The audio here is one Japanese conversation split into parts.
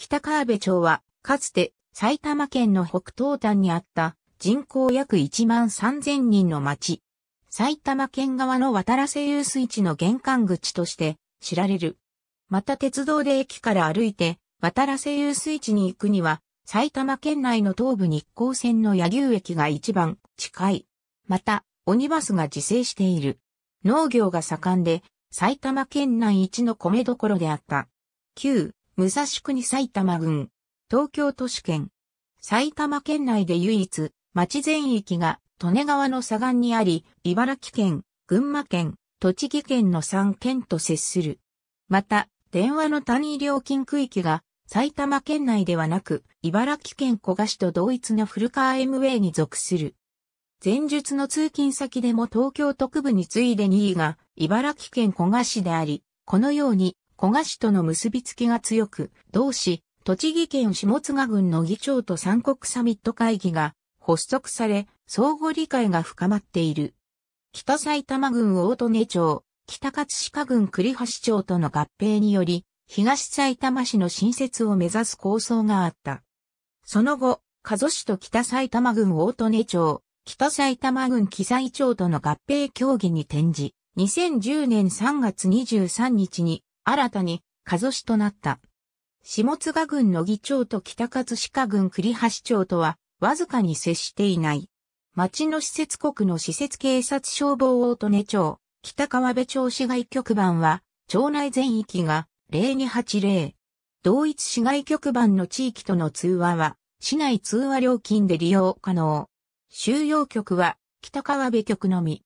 北川辺町は、かつて埼玉県の北東端にあった人口約1万3000人の町。埼玉県側の渡良瀬遊水地の玄関口として知られる。また鉄道で駅から歩いて渡良瀬遊水地に行くには、埼玉県内の東武日光線の柳生駅が一番近い。また、オニバスが自生している。農業が盛んで、埼玉県内一の米どころであった。旧武蔵国埼玉郡、東京都市圏。埼玉県内で唯一、町全域が利根川の左岸にあり、茨城県、群馬県、栃木県の3県と接する。また、電話の単位料金区域が埼玉県内ではなく、茨城県古賀市と同一の古川 MA に属する。前述の通勤先でも東京特部に次いで2位が茨城県古賀市であり、このように古賀市との結びつきが強く、同市、栃木県下津賀郡の議長と三国サミット会議が発足され、相互理解が深まっている。北埼玉郡大利根町、北葛飾郡栗橋町との合併により、東埼玉市の新設を目指す構想があった。その後、加須市と北埼玉郡大利根町、北埼玉郡木西町との合併協議に転じ、2010年3月23日に新たに、加須市となった。下津賀郡野議長と北葛飾郡栗橋町とは、わずかに接していない。町の施設国の施設警察消防大利根町、北川辺町市街局番は、町内全域が0280。同一市街局番の地域との通話は、市内通話料金で利用可能。収容局は、北川辺局のみ。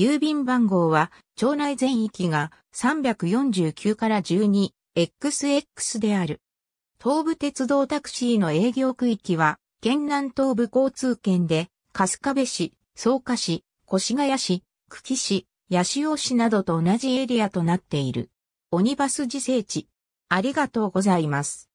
郵便番号は、町内全域が349から 12XX である。東武鉄道タクシーの営業区域は、県南東部交通圏で、春日部市、草加市、越谷市、久喜市、八潮市などと同じエリアとなっている。オニバス自生地。ありがとうございます。